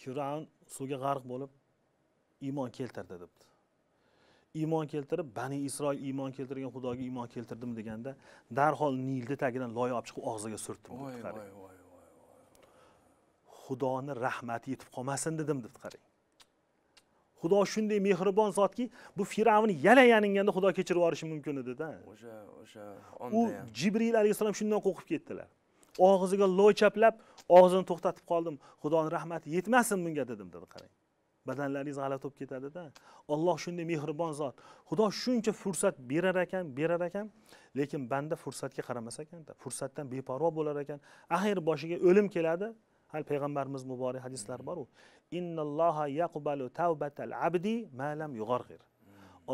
Speaker 1: fir'avn suvga g'arq bo'lib iymon keltirdi debdi iymon keltirib bani isroil iymon keltirgan xudoga iymon keltirdim deganda darhol nilni tagidan loy olib chiqib og'ziga surtdim voy voy voy xudoni rahmati yetib qolmasin dedim deb qarang xudo shunday mehribon zotki bu fir'avn yala yaninganda xudo kechirib yuborishi mumkin edida
Speaker 2: o'sha o'sha onda u
Speaker 1: jibril alayhissalom shundan qo'rqib ketdilar og'ziga loy chaplab og'zini to'xtatib qoldim xudoni rahmati yetmasin bunga dedim dedi qarang badanlaringiz g'alati bo'lib ketadida olloh shunday mehribon zot xudo shuncha fursat berar ekan berar ekan lekin banda fursatga qaramas ekanda fursatdan beparvo bo'lar ekan axir boshiga o'lim keladi hali payg'ambarimiz muborak hadislari boru innalloha yaqbalu abdi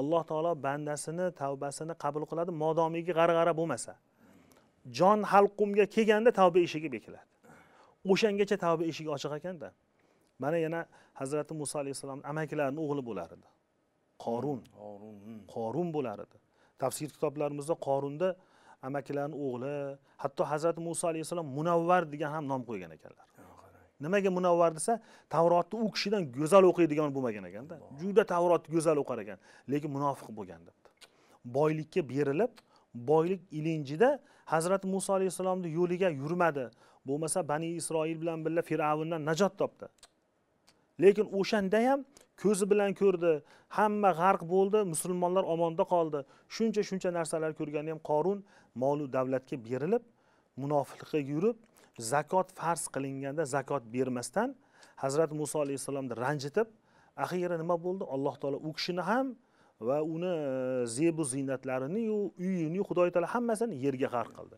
Speaker 1: alloh taolo bandasini tavbasini qabul qiladi modomiki g'arg'ara bo'lmasa jon halqumga kelganda tavba eshigi bekiladi o'shangacha tavba eshigi ochiq ekanda mana yana hazrati muso alayhissalomni amakilarini o'g'li bo'lar edi qorun hmm, hmm. qorun bo'lar edi tafsir kitoblarimizda qorunda amakilarni o'g'li hatto hazrati muso alayhissalom munavvar degan ham nom qo'ygan ekanlar nimaga munavvar desa tavrotni u kishidan go'zal o'qiydigan bo'lmagan ekanda juda tavrotni go'zal o'qar ekan lekin munofiq bo'lgan debdi boylikka berilib boylik ilinjida hazrati muso alayhissalomni yo'liga yurmadi bo'lmasa bani isroil bilan birga fir'avndan najot topdi lekin o'shanda ham ko'zi bilan ko'rdi hamma g'arq bo'ldi musulmonlar omonda qoldi shuncha shuncha narsalar ko'rganda ham qorun molu davlatga berilib munofiqqa yurib zakot farz qilinganda zakot bermasdan hazrati muso alayhissalomni ranjitib axiyri nima bo'ldi alloh taolo u kishini ham va uni e, zebu ziynatlarini uyini xudoy taolo hammasini yerga g'arq qildi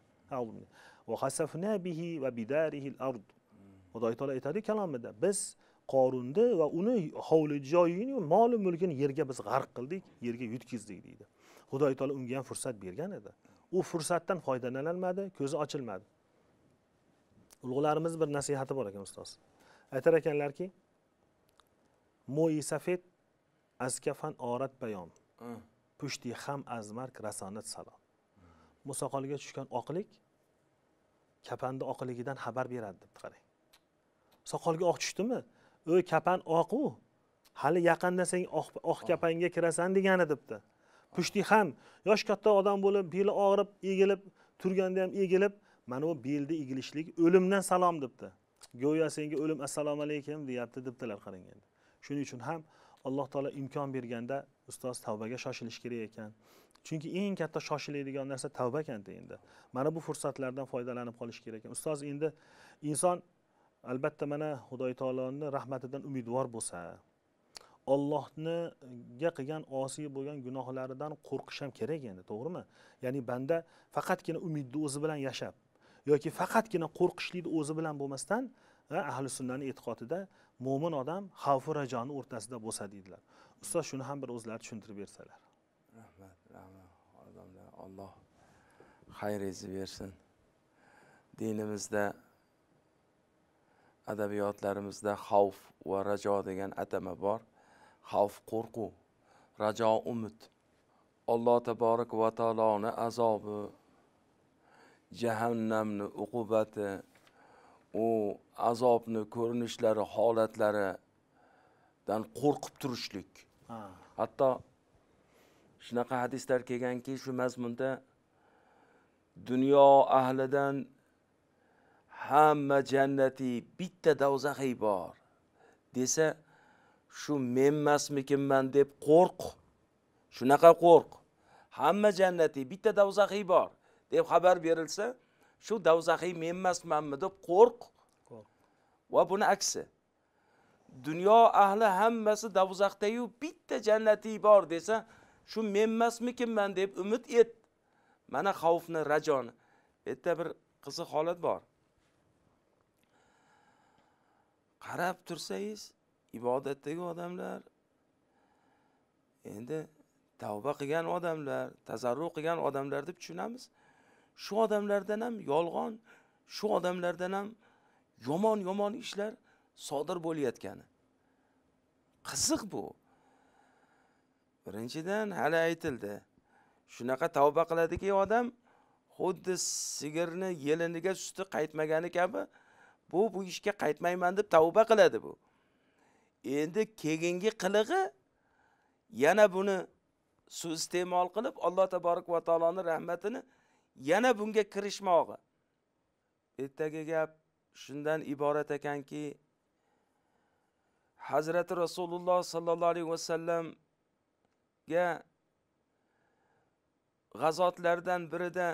Speaker 1: xudoy taolo aytadi kalomida biz qorunni va uni hovli joyini moli mulkini yerga biz g'arq qildik yerga yutkazdik deydi xudoy taolo unga ham fursat bergan edi u fursatdan foydalanolmadi ko'zi ochilmadi ulug'larimiz bir nasihati bor ekan ustoz aytar ekanlarki moyi از کفن آرد بیان پشتی خم از مرگ رساند سلام musoqoliga tushgan oqlik kapanni oqligidan xabar beradi debdi qarang soqolga oq tushdimi o'y kapan oqu hali yaqinda sen oq kapanga kirasan degani debdi pushti ham yosh katta odam bo'lib beli og'rib egilib turganda ham egilib mana bu belda egilishlik o'limdan salom debdi go'yo senga o'lim assalomu alaykum deyapti debdilar qarang endi shuning uchun ham alloh taolo imkon berganda ustoz tavbaga shoshilish kerak ekan chunki eng katta shoshiladigan narsa tavba ekanda endi mana bu fursatlardan foydalanib qolish kerak ekan ustoz endi inson albatta mana xudoy taoloni rahmatidan umidvor bo'lsa ollohniga qilgan osiy bo'lgan gunohlaridan qo'rqish ham kerak endi to'g'rimi ya'ni banda faqatgina umidni o'zi bilan yashab yoki faqatgina qo'rqishlikni o'zi bilan bo'lmasdan ahli sunnani e'tiqodida mo'min odam xavfu rajoni o'rtasida bo'lsa deydilar ustoz shuni ham bir o'zlari tushuntirib bersalar rahmat rahmat odamlar alloh
Speaker 2: xayringizni bersin dinimizda adabiyotlarimizda xavf va rajo degan atama bor xavf qo'rquv rajo umid alloh taborak va taoloni azobi jahannamni uqubati u azobni ko'rinishlari holatlaridan qo'rqib turishlik hatto shunaqa hadislar kelganki shu mazmunda dunyo ahlidan hamma jannati bitta davzaxiy bor desa shu emasmikinman deb qo'rq shunaqa qo'rq hamma jannati bitta davzaxiy bor deb xabar berilsa shu davzaxiy men emasmanmi deb qo'rq va buni aksi dunyo ahli hammasi davzaxdayu bitta jannatiy bor desa shu men emasmikinman deb umid et mana xavfni rajoni bu yerda bir qiziq holat bor qarab tursangiz ibodatdagi odamlar endi tavba qilgan odamlar tazarru qilgan odamlar deb tushunamiz shu odamlardan ham yolg'on shu odamlardan ham yomon yomon ishlar sodir bo'layotgani qiziq bu birinchidan hali aytildi shunaqa tavba qiladiki odam xuddi sigirni yeliniga suti qaytmagani kabi bu bu ishga qaytmayman deb tavba qiladi bu endi keyingi qilig'i yana buni suiiste'mol qilib alloh taborak va taoloni rahmatini yana bunga kirishmog'i ertagi gap shundan iborat ekanki hazrati rasululloh sollallohu alayhi vasallamga g'azotlardan birida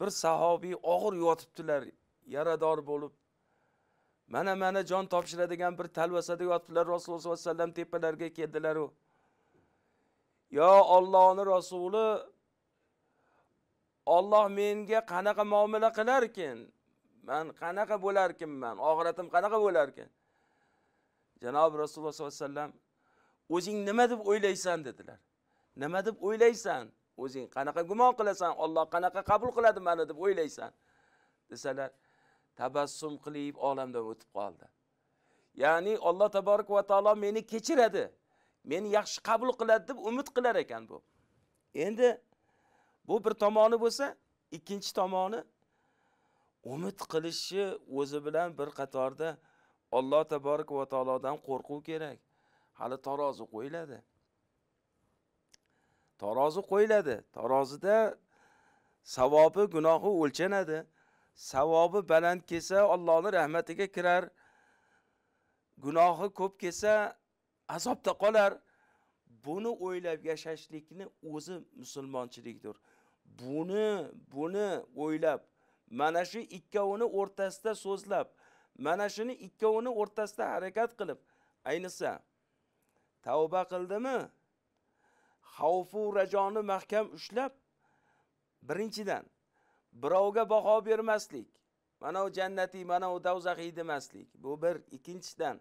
Speaker 2: bir sahobiy og'ir yotibdilar yarador bo'lib mana mana jon topshiradigan bir talvasada yotibdilar rasululloh sallallohu alayhi vasallam tepalariga keldilaru yo ollohni rasuli Alloh menga qanaqa muomala qilarkin? Man qanaqa bo'larkinman? Oxiratim qanaqa bo'larkin? Janob Rasululloh sollallohu alayhi vasallam o'zing nima deb o'ylaysan dedilar. Nima deb o'ylaysan? O'zing qanaqa gumon qilasan? Alloh qanaqa qabul qiladi meni deb o'ylaysan? desalar, tabassum qilib olamdan o'tib qoldi. Ya'ni Alloh taborak va taolo meni kechiradi. Meni yaxshi qabul qiladi deb umid qilar ekan bu. Endi bu bir tomoni bo'lsa ikkinchi tomoni umid qilishi o'zi bilan bir qatorda Alloh taborak va taolodan qo'rquv kerak hali tarozi qo'yiladi tarozi qo'yiladi tarozida savobi gunohi o'lchanadi savobi baland kelsa Allohning rahmatiga kirar gunohi ko'p kelsa azobda qolar buni o'ylab yashashlikni o'zi musulmonchilikdir buni buni o'ylab mana shu ikkovini o'rtasida so'zlab mana shuni ikkovini o'rtasida harakat qilib ayniqsa tavba qildimi xavfu rajoni mahkam ushlab birinchidan birovga baho bermaslik mana u jannatiy mana u davzaxiy demaslik bu bir ikkinchidan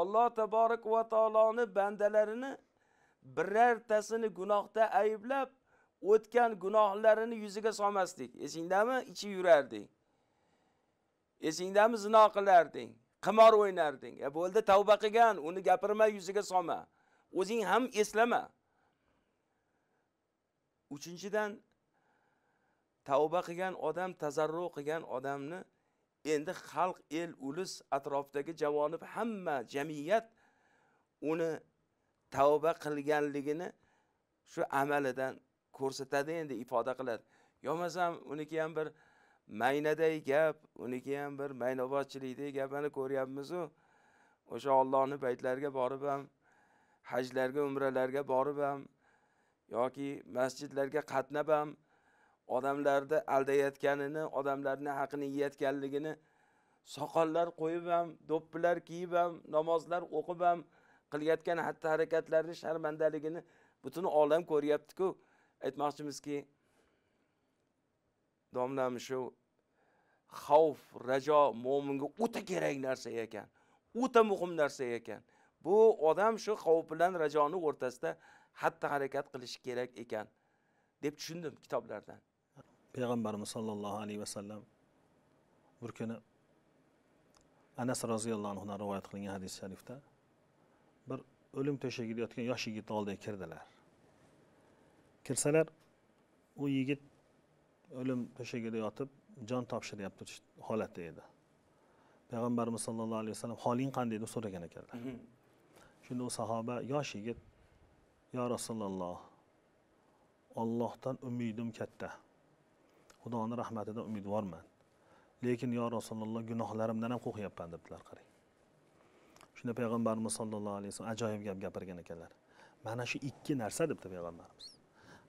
Speaker 2: olloh taborak va taoloni bandalarini birortasini gunohda ayblab o'tgan gunohlarini yuziga solmasdik esingdami ichib yurarding esingdami zino qilarding qimor o'ynarding e bo'ldi tavba qilgan uni gapirma yuziga solma o'zing ham eslama uchinchidan tavba qilgan odam tazarru qilgan odamni endi xalq el ulus atrofdagi javonib hamma jamiyat uni tavba qilganligini shu amalidan ko'rsatadi endi ifoda qiladi bo'lmasam uniki ham bir maynaday gap uniki ham bir maynobozchilikdek gapini ko'ryapmizu o'sha ollohni baytlariga borib ham hajlarga umralarga borib ham yoki masjidlarga qatnab ham odamlarni aldayotganini odamlarni haqini yeyotganligini soqollar qo'yib ham do'ppilar kiyib ham namozlar o'qib ham qilayotgan xatti harakatlarni sharmandaligini butun olam ko'ryaptiku aytmoqchimizki domlam shu xavf rajo mo'minga o'ta kerak narsa ekan o'ta muhim narsa ekan bu odam shu xavf bilan rajoni o'rtasida xatti harakat qilishi kerak ekan deb tushundim kitoblardan
Speaker 1: payg'ambarimiz sollallohu alayhi vasallam bir kuni anas roziyallohu anhudan rivoyat qilingan hadis sharifda bir o'lim to'shagida yotgan yosh yigitni oldiga kirdilar kirsalar u yigit o'lim to'shagida yotib jon topshiryapti holatda edi payg'ambarimiz sollallohu alayhi vasallam holing qanday deb so'ragan ekanlar shunda u sahoba yosh yigit yo rasululloh ollohdan umidim katta xudoni rahmatidan umidvorman lekin yo rasululloh gunohlarimdan ham qo'rqyapman debdilar qarang shunda payg'ambarimiz sollallohu alayhi vasallam ajoyib gap gapirgan ekanlar mana shu ikki narsa debdi payg'ambarimiz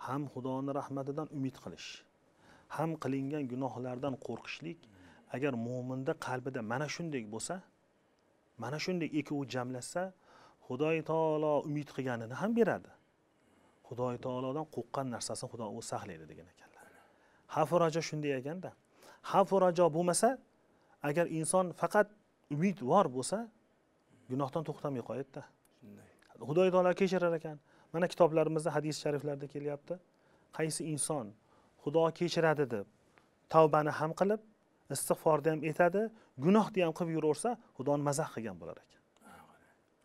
Speaker 1: ham xudoni rahmatidan umid qilish ham qilingan gunohlardan qo'rqishlik agar mo'minda qalbida mana shunday bo'lsa mana shunday ikkovi jamlashsa xudoy taolo umid qilganini ham beradi xudoy taolodan qo'rqqan narsasini xudo o'zi saqlaydi degan ekanlar xavfu rajo shunday ekanda xavfu rajo bo'lmasa agar inson faqat umidvor bo'lsa gunohdan to'xtamay qoladida xudoy taolo kechirar ekan mana kitoblarimizda hadis shariflarda kelyapti qaysi inson xudo kechiradi deb tavbani ham qilib istig'forni ham etadi gunohni ham qilib yuraversa xudoni mazax qilgan bo'lar ekan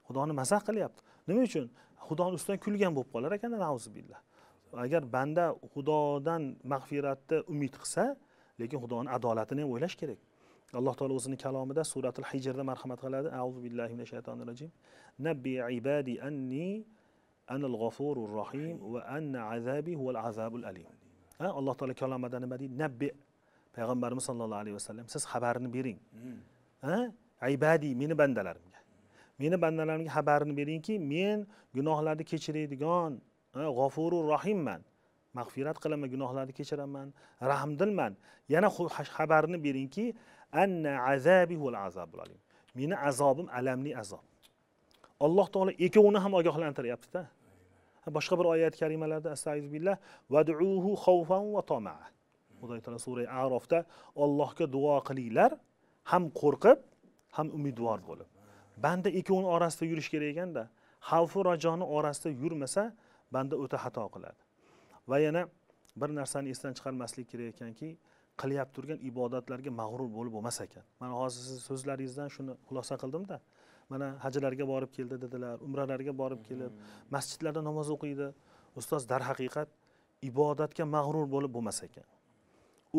Speaker 1: xudoni mazax qilyapti nima uchun xudoni ustidan kulgan bo'lib qolar ekan billah agar banda xudodan mag'firatni umid qilsa lekin xudoni adolatini ham o'ylash kerak alloh taolo o'zini kalomida suratul hijrda marhamat qiladi azu billahi mina shaytonir rojim nabbi ibadi anni أنا الغفور الرحيم anna azabi هو azabul alim ha alloh taolo kalomida nima deydi nabbi payg'ambarimiz sollallohu alayhi vasallam siz xabarini bering ha aybadiy meni bandalarimga meni bandalarimga xabarini beringki men gunohlarni kechiradigan g'ofuru rohimman mag'firat qilaman gunohlarni kechiraman rahmdilman yana xabarini beringki anna azabi huval azabul alim meni azobim alamli azob alloh taolo ikkovini ham ogohlantiryaptida boshqa bir oyat karimalarda astag'izbillah va taolo sura arofda ollohga duo qilinglar ham qo'rqib ham umidvor bo'lib banda ikkovini orasida yurish kerak ekanda xavfu rajoni orasida yurmasa banda o'ta xato qiladi va yana bir narsani esdan chiqarmaslik kerak ekanki qilyapti turgan ibodatlarga mag'rur bo'lib bo'lmas ekan mana hozir sizni so'zlaringizdan shuni xulosa qildimda mana hajlarga borib keldi dedilar umralarga borib kelib hmm. masjidlarda namoz o'qiydi ustoz darhaqiqat ibodatga mag'rur bo'lib bo'lmas ekan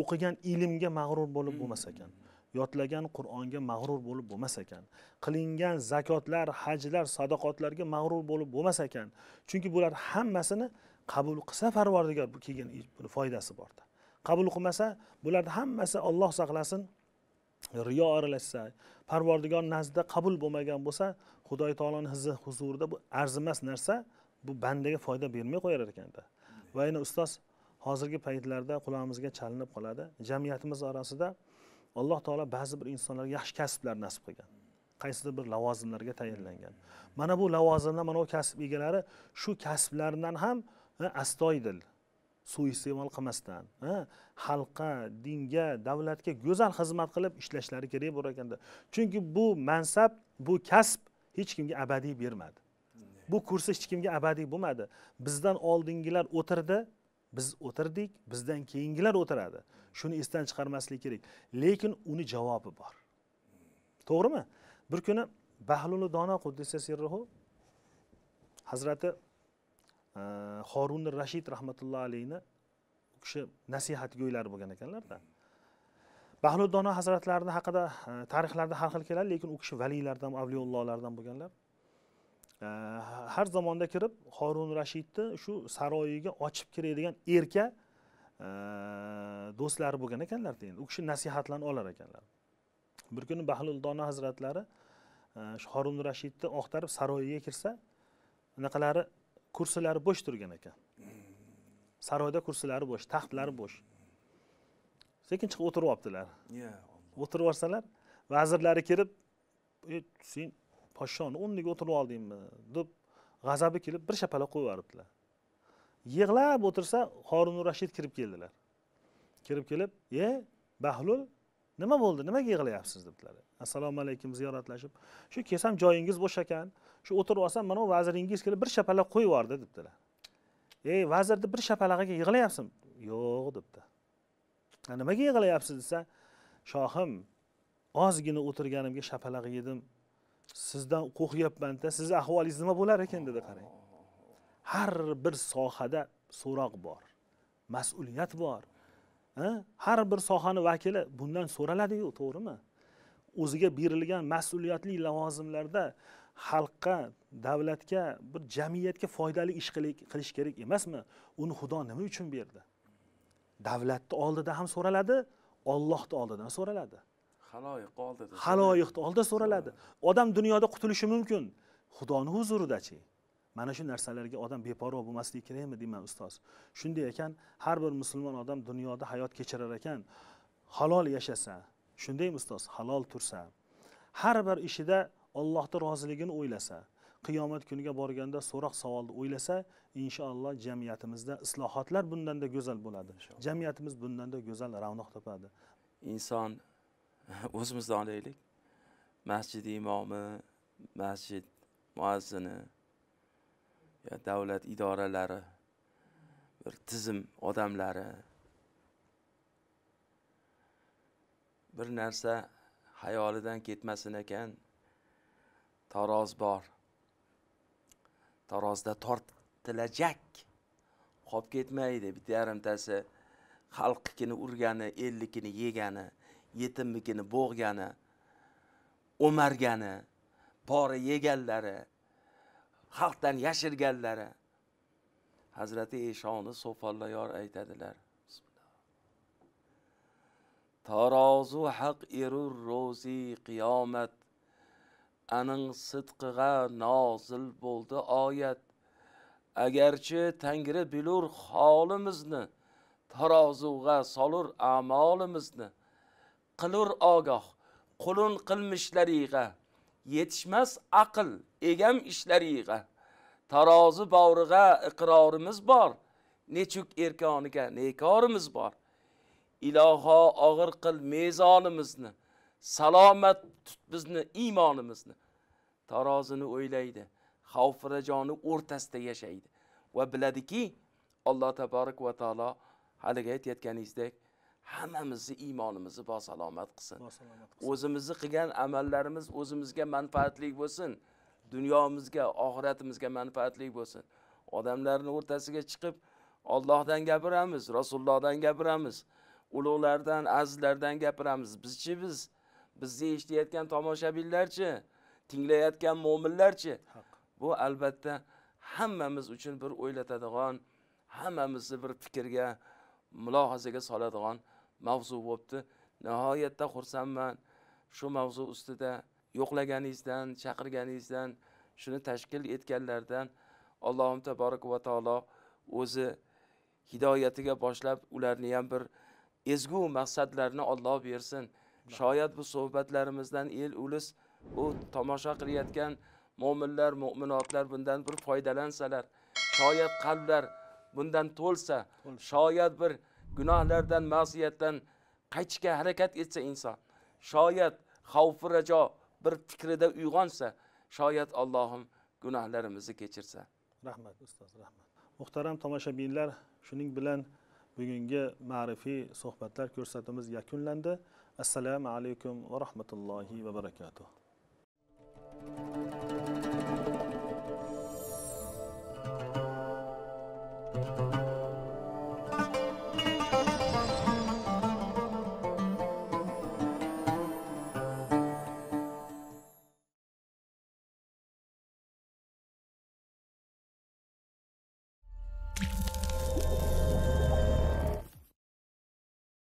Speaker 1: o'qigan ilmga mag'rur bo'lib hmm. bo'lmas ekan yodlagan qur'onga mag'rur bo'lib bo'lmas ekan qilingan zakotlar hajlar sadoqotlarga mag'rur bo'lib bo'lmas ekan chunki bular hammasini qabul qilsa parvardigor keyin foydasi borda qabul qilmasa bularni hammasi olloh saqlasin riyo aralashsa parvardigor nazdida qabul bo'lmagan bo'lsa xudoy taoloni hizzi huzurida bu arzimas narsa bu bandaga foyda bermay qo'yar ekanda va yana ustoz hozirgi paytlarda qulog'imizga chalinib qoladi jamiyatimiz orasida alloh taolo ba'zi bir insonlarga yaxshi kasblar nasib qilgan qaysidir bir lavozimlarga tayinlangan mana bu lavozimlar mana bu kasb egalari shu kasblaridan ham e, astoydil suiiste'mol qilmasdan xalqqa dinga davlatga go'zal xizmat qilib ishlashlari kerak bo'lar ekanda chunki bu mansab bu kasb hech kimga abadiy bermadi bu kursi hech kimga abadiy bo'lmadi bizdan oldingilar o'tirdi biz o'tirdik bizdan keyingilar o'tiradi shuni esdan chiqarmaslik kerak lekin uni javobi bor to'g'rimi bir kuni bahluli dono quddisa sirruhu hazrati horun rashid rahmatulloh alayhni u kishi nasihat bo'lgan ekanlarda dono hazratlarini haqida e, tarixlarda har xil keladi lekin u kishi valiylardan avliyullohlardan bo'lganlar har zamonda kirib xorun rashidni shu saroyiga ochib kiradigan erka e, do'stlari bo'lgan ekanlarda endi u kishi nasihatlarni olar ekanlar bir kuni dono hazratlari shu e, horun rashidni oqtarib saroyiga kirsa anaqalari kursilari bo'sh turgan ekan saroyda kursilari bo'sh taxtlari bo'sh sekin chiqib olibdilar o'tirib olsalar vazirlari kelib e, sen podshoni o'rniga o'tirib oldingmi deb g'azabi kelib bir shapaloq qo'yib yuboribdilar yig'lab o'tirsa horun rashid kirib keldilar kirib kelib e bahlul nima bo'ldi nimaga yig'layapsiz debdilar assalomu alaykum ziyoratlashib shu kelsam joyingiz bo'sh ekan shu o'tirib olsam mana vaziringiz kelib bir shapaloq qo'yib yubordi debdilar ey vazirni bir shapalag'iga yig'layapsan yo'q debdi nimaga yig'layapsiz desa shohim ozgina o'tirganimga shapalaq yedim sizdan qo'rqyapmanda sizni ahvolingiz nima bo'lar ekan dedi qarang har bir sohada so'roq bor mas'uliyat bor har bir sohani vakili bundan so'raladiyu to'g'rimi o'ziga berilgan mas'uliyatli lavozimlarda xalqqa davlatga bir jamiyatga foydali ish qilish kerak emasmi uni xudo nima uchun berdi davlatni oldida ham so'raladi ollohni oldidan so'raladi
Speaker 2: haloyiqni oldida
Speaker 1: haloyiqni oldida so'raladi odam dunyoda qutulishi mumkin xudoni huzuridachi mana shu narsalarga odam beparvo bo'lmasligi kerakmi deyman ustoz shunday ekan har bir musulmon odam dunyoda hayot kechirar ekan halol yashasa shundaymi ustoz halol tursa har bir ishida ollohni roziligini o'ylasa qiyomat kuniga borganda so'roq savolni o'ylasa inshaalloh jamiyatimizda islohotlar bundanda go'zal bo'ladi jamiyatimiz bundanda go'zal ravnoq topadi
Speaker 2: inson o'zimizni olaylik masjid imomi masjid muazzini davlat idoralari bir tizim odamlari bir narsa hayolidan ketmasin ekan taroz bor tarozda tortilajak qolib ketmaydi bitta yarimtasi xalqnikini urgani ellikini yegani yetimnikini bo'g'gani o'margani pora yeganlari xalqdan yashirganlari hazrati eshoni so'follayor aytadilar tarozu haq erur ro'zi qiyomat aning sidqiga nozil bo'ldi oyat agarchi tangri bilur holimizni tarozuga solur amolimizni qilur ogoh qulun qilmishlariga yetishmas aql egam ishlariga tarozi bag'riga iqrorimiz bor nechuk erkoniga nekorimiz bor iloho og'ir qil mezonimizni salomat tut bizni iymonimizni tarozini o'ylaydi xavfi rajoni o'rtasida yashaydi va biladiki alloh taborak va taolo haligi aytayotganingizdek hammamizni iymonimizni bosalomat qilsin o'zimizni qilgan amallarimiz o'zimizga manfaatli bo'lsin dunyomizga oxiratimizga manfaatli bo'lsin odamlarni o'rtasiga chiqib ollohdan gapiramiz rasulullohdan gapiramiz ulug'lardan azizlardan gapiramiz bizchi biz bizni eshitayotgan tomoshabinlarchi tinglayotgan mo'minlarchi bu albatta hammamiz uchun bir o'ylatadigan hammamizni bir fikrga mulohazaga soladigan mavzu bo'pti nihoyatda xursandman shu mavzu ustida yo'qlaganingizdan chaqirganingizdan shuni tashkil etganlardan allohim taborak va taolo o'zi hidoyatiga boshlab ularni ham bir ezgu maqsadlarni olloh bersin shoyat bu suhbatlarimizdan el ulus u tomosha qilayotgan mo'minlar mo'minotlar bundan bir foydalansalar shoyat qalblar bundan to'lsa shoyat bir gunohlardan masiyatdan qaytishga harakat etsa inson shoyat xavfi rajo bir fikrida uyg'onsa shoyat allohim gunohlarimizni kechirsa
Speaker 1: rahmat ustoz rahmat muhtaram tomoshabinlar shuning bilan bugungi ma'rifiy suhbatlar ko'rsatuvimiz yakunlandi assalomu alaykum va rahmatullohi va barakatuh thank you